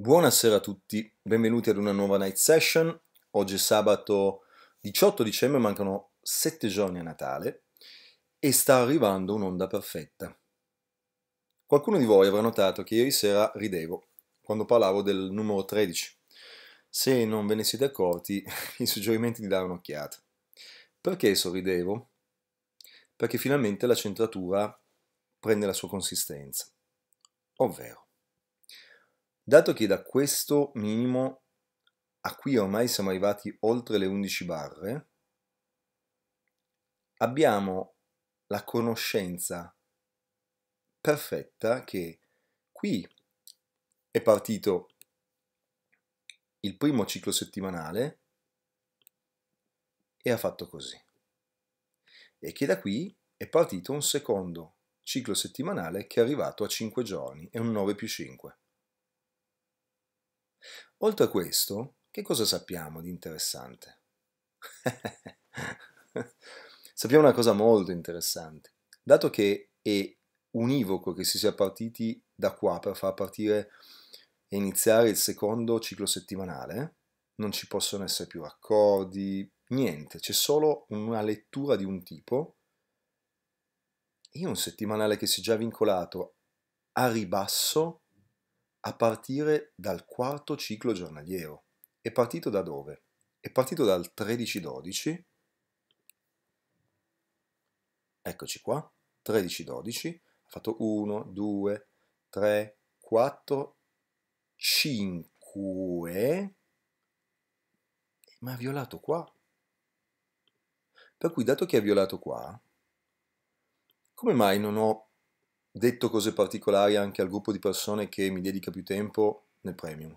Buonasera a tutti, benvenuti ad una nuova night session. Oggi è sabato 18 dicembre, mancano 7 giorni a Natale e sta arrivando un'onda perfetta. Qualcuno di voi avrà notato che ieri sera ridevo quando parlavo del numero 13. Se non ve ne siete accorti, i suggerimenti di dare un'occhiata. Perché sorridevo? Perché finalmente la centratura prende la sua consistenza, ovvero Dato che da questo minimo a qui ormai siamo arrivati oltre le 11 barre, abbiamo la conoscenza perfetta che qui è partito il primo ciclo settimanale e ha fatto così. E che da qui è partito un secondo ciclo settimanale che è arrivato a 5 giorni, è un 9 più 5. Oltre a questo, che cosa sappiamo di interessante? sappiamo una cosa molto interessante. Dato che è univoco che si sia partiti da qua per far partire e iniziare il secondo ciclo settimanale, non ci possono essere più accordi, niente, c'è solo una lettura di un tipo. Io un settimanale che si è già vincolato a ribasso a partire dal quarto ciclo giornaliero. È partito da dove? È partito dal 13-12, eccoci qua, 13-12, ha fatto 1, 2, 3, 4, 5, ma ha violato qua. Per cui, dato che ha violato qua, come mai non ho detto cose particolari anche al gruppo di persone che mi dedica più tempo nel premium.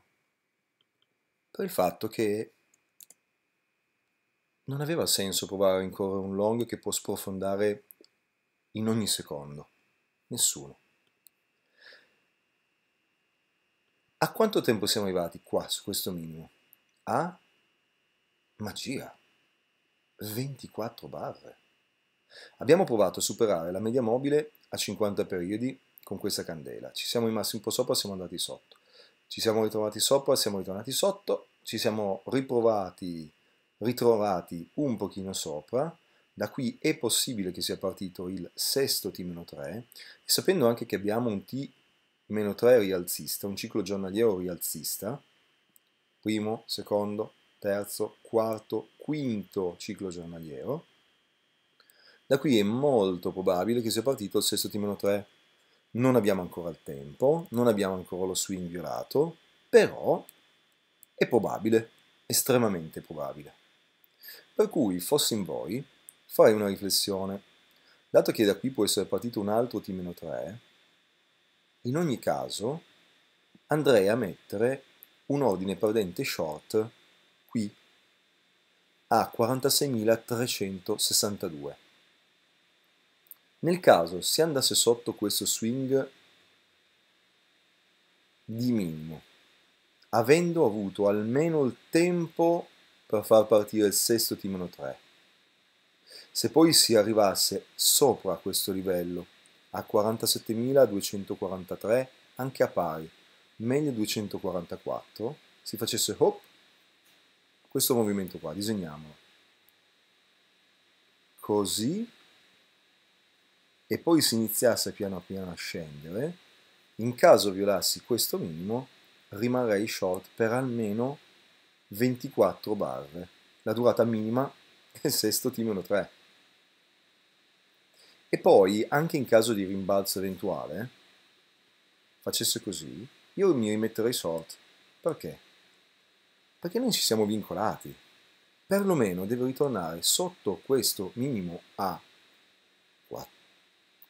Per il fatto che non aveva senso provare a rincorrere un long che può sprofondare in ogni secondo. Nessuno. A quanto tempo siamo arrivati qua su questo minimo? A magia. 24 barre. Abbiamo provato a superare la media mobile a 50 periodi con questa candela. Ci siamo rimasti un po' sopra, siamo andati sotto. Ci siamo ritrovati sopra, siamo ritornati sotto, ci siamo riprovati, ritrovati un pochino sopra. Da qui è possibile che sia partito il sesto T-3 sapendo anche che abbiamo un T-3 rialzista, un ciclo giornaliero rialzista, primo, secondo, terzo, quarto, quinto ciclo giornaliero, da qui è molto probabile che sia partito il sesto timone 3. Non abbiamo ancora il tempo, non abbiamo ancora lo swing violato, però è probabile, estremamente probabile. Per cui, fossi in voi, farei una riflessione. Dato che da qui può essere partito un altro T-3, in ogni caso andrei a mettere un ordine perdente short qui a 46.362. Nel caso si andasse sotto questo swing di minimo, avendo avuto almeno il tempo per far partire il sesto timone 3. Se poi si arrivasse sopra questo livello, a 47.243, anche a pari, meglio 244, si facesse hop, questo movimento qua, disegniamolo. Così e poi si iniziasse piano piano a scendere, in caso violassi questo minimo rimarrei short per almeno 24 barre. La durata minima è sesto T-3. E poi, anche in caso di rimbalzo eventuale, facesse così, io mi rimetterei short. Perché? Perché noi ci siamo vincolati. Perlomeno devo ritornare sotto questo minimo a 4.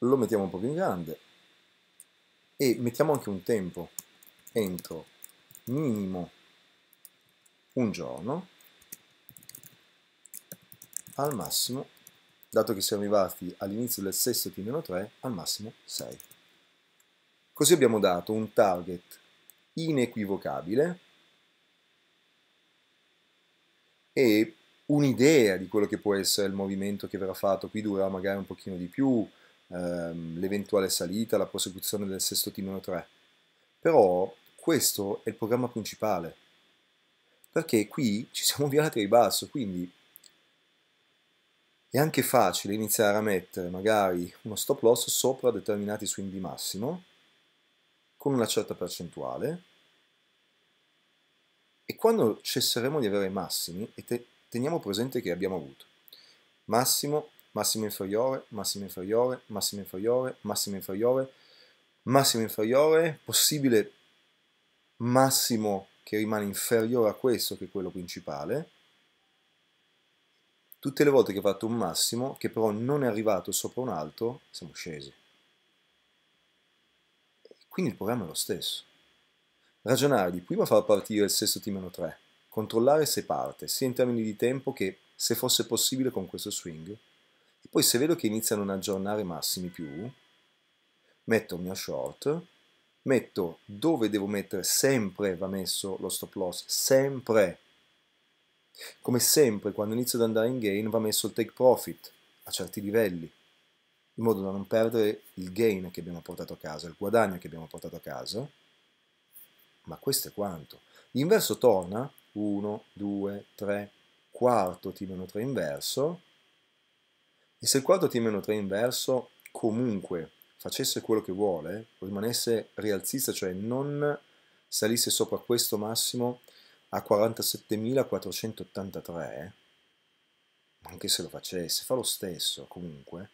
lo mettiamo un po' più in grande e mettiamo anche un tempo entro minimo un giorno al massimo dato che siamo arrivati all'inizio del sesto t meno 3 al massimo 6 così abbiamo dato un target inequivocabile e un'idea di quello che può essere il movimento che verrà fatto qui durerà magari un pochino di più ehm, l'eventuale salita, la prosecuzione del sesto Timeo 3. Però questo è il programma principale, perché qui ci siamo violati di basso, quindi è anche facile iniziare a mettere magari uno stop loss sopra determinati swing di massimo, con una certa percentuale, e quando cesseremo di avere i massimi, e te teniamo presente che abbiamo avuto massimo massimo inferiore, massimo inferiore, massimo inferiore, massimo inferiore, massimo inferiore, possibile massimo che rimane inferiore a questo che è quello principale. Tutte le volte che ho fatto un massimo, che però non è arrivato sopra un altro, siamo scesi. Quindi il programma è lo stesso. Ragionare di prima far partire il sesto T-3, controllare se parte, sia in termini di tempo che se fosse possibile con questo swing, poi se vedo che iniziano ad non aggiornare massimi più, metto il mio short, metto dove devo mettere, sempre va messo lo stop loss, sempre. Come sempre, quando inizio ad andare in gain va messo il take profit a certi livelli, in modo da non perdere il gain che abbiamo portato a casa, il guadagno che abbiamo portato a casa. Ma questo è quanto. L'inverso torna, 1, 2, 3, quarto, t 3 inverso, e se il quadro T-3 inverso comunque facesse quello che vuole, rimanesse rialzista, cioè non salisse sopra questo massimo a 47.483, anche se lo facesse, fa lo stesso comunque,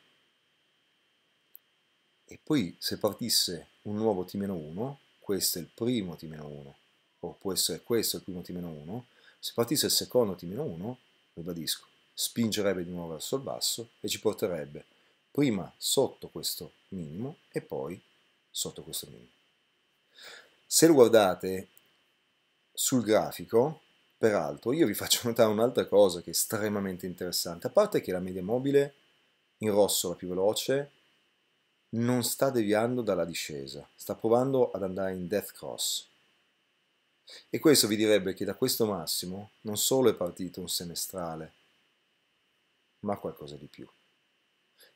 e poi se partisse un nuovo T-1, questo è il primo T-1, o può essere questo il primo T-1, se partisse il secondo T-1, ribadisco, spingerebbe di nuovo verso il basso e ci porterebbe prima sotto questo minimo e poi sotto questo minimo. Se lo guardate sul grafico, peraltro, io vi faccio notare un'altra cosa che è estremamente interessante, a parte che la media mobile in rosso la più veloce non sta deviando dalla discesa, sta provando ad andare in death cross. E questo vi direbbe che da questo massimo non solo è partito un semestrale, ma qualcosa di più.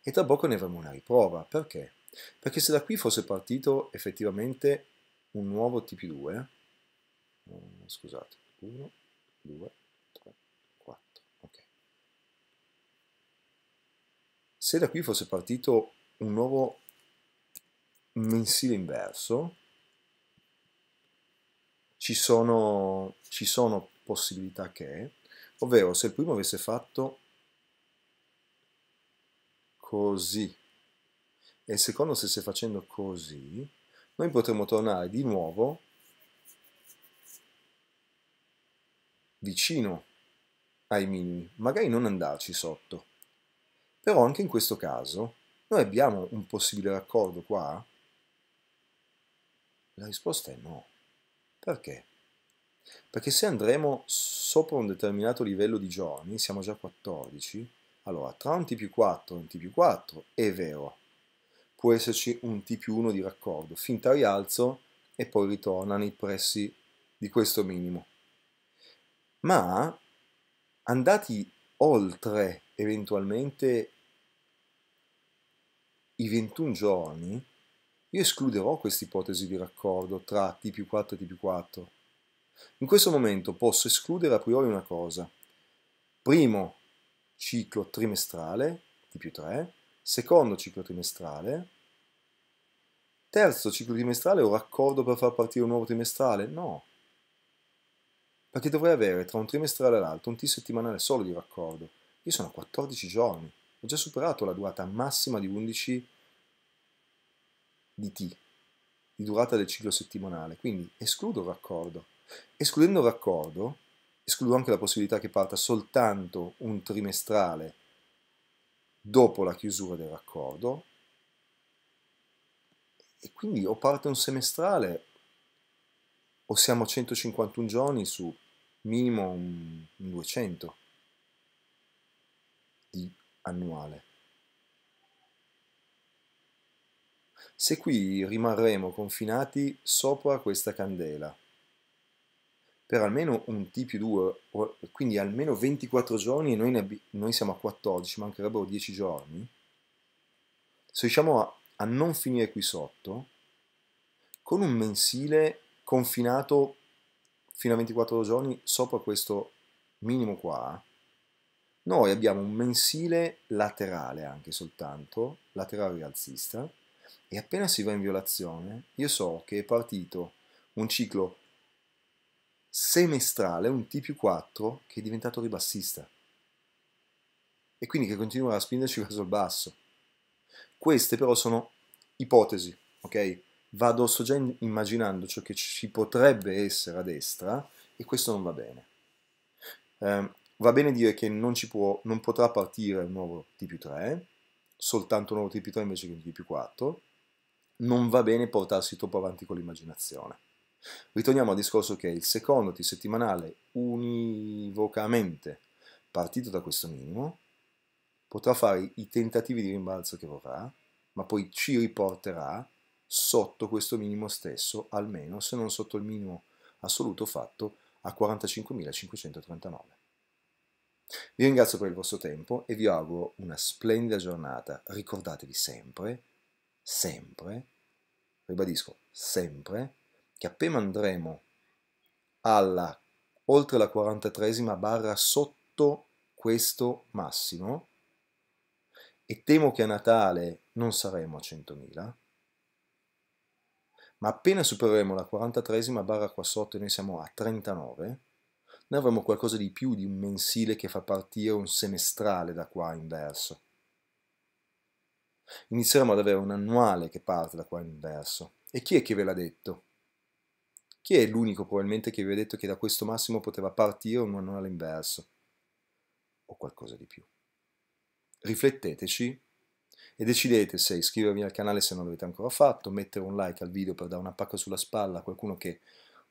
E tra poco ne avremo una riprova, perché? Perché se da qui fosse partito effettivamente un nuovo TP2, scusate, 1, 2, 3, 4, ok. Se da qui fosse partito un nuovo mensile inverso, ci sono, ci sono possibilità che, ovvero se il primo avesse fatto così. E secondo se stai facendo così, noi potremo tornare di nuovo vicino ai minimi, magari non andarci sotto. Però anche in questo caso, noi abbiamo un possibile raccordo qua? La risposta è no. Perché? Perché se andremo sopra un determinato livello di giorni, siamo già 14, allora, tra un T più 4 e un T più 4 è vero, può esserci un T più 1 di raccordo, finta rialzo e poi ritorna nei pressi di questo minimo. Ma andati oltre eventualmente i 21 giorni, io escluderò questa ipotesi di raccordo tra T più 4 e T più 4. In questo momento posso escludere a priori una cosa. Primo, ciclo trimestrale, di più 3, secondo ciclo trimestrale, terzo ciclo trimestrale o raccordo per far partire un nuovo trimestrale? No, perché dovrei avere tra un trimestrale e l'altro un T settimanale solo di raccordo. Io sono a 14 giorni, ho già superato la durata massima di 11 di T, di durata del ciclo settimanale, quindi escludo il raccordo. Escludendo il raccordo, escludo anche la possibilità che parta soltanto un trimestrale dopo la chiusura del raccordo e quindi o parte un semestrale o siamo a 151 giorni su minimo un 200 di annuale. Se qui rimarremo confinati sopra questa candela, per almeno un T più 2, quindi almeno 24 giorni e noi, ne, noi siamo a 14, mancherebbero 10 giorni, se riusciamo a, a non finire qui sotto, con un mensile confinato fino a 24 giorni sopra questo minimo qua, noi abbiamo un mensile laterale anche soltanto, laterale rialzista, e appena si va in violazione, io so che è partito un ciclo semestrale, un T più 4, che è diventato ribassista e quindi che continuerà a spingerci verso il basso. Queste però sono ipotesi, ok? Vado, sto già immaginando ciò che ci potrebbe essere a destra e questo non va bene. Eh, va bene dire che non, ci può, non potrà partire un nuovo T più 3, soltanto un nuovo T più 3 invece che un T più 4, non va bene portarsi troppo avanti con l'immaginazione. Ritorniamo al discorso che il secondo settimanale univocamente partito da questo minimo potrà fare i tentativi di rimbalzo che vorrà, ma poi ci riporterà sotto questo minimo stesso, almeno se non sotto il minimo assoluto fatto a 45.539. Vi ringrazio per il vostro tempo e vi auguro una splendida giornata. Ricordatevi sempre, sempre, ribadisco, sempre, che appena andremo alla, oltre la 43esima barra sotto questo massimo, e temo che a Natale non saremo a 100.000, ma appena supereremo la 43esima barra qua sotto e noi siamo a 39, noi avremo qualcosa di più di un mensile che fa partire un semestrale da qua inverso. Inizieremo ad avere un annuale che parte da qua inverso. E chi è che ve l'ha detto? Chi è l'unico probabilmente che vi ha detto che da questo massimo poteva partire un manuale all'inverso? O qualcosa di più. Rifletteteci e decidete se iscrivervi al canale se non l'avete ancora fatto, mettere un like al video per dare una pacca sulla spalla a qualcuno che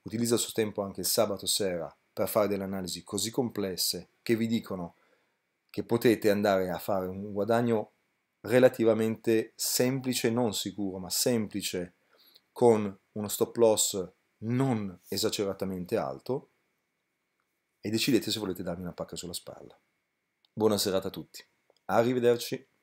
utilizza il suo tempo anche il sabato sera per fare delle analisi così complesse che vi dicono che potete andare a fare un guadagno relativamente semplice, non sicuro, ma semplice, con uno stop loss non esageratamente alto e decidete se volete darmi una pacca sulla spalla. Buona serata a tutti. Arrivederci.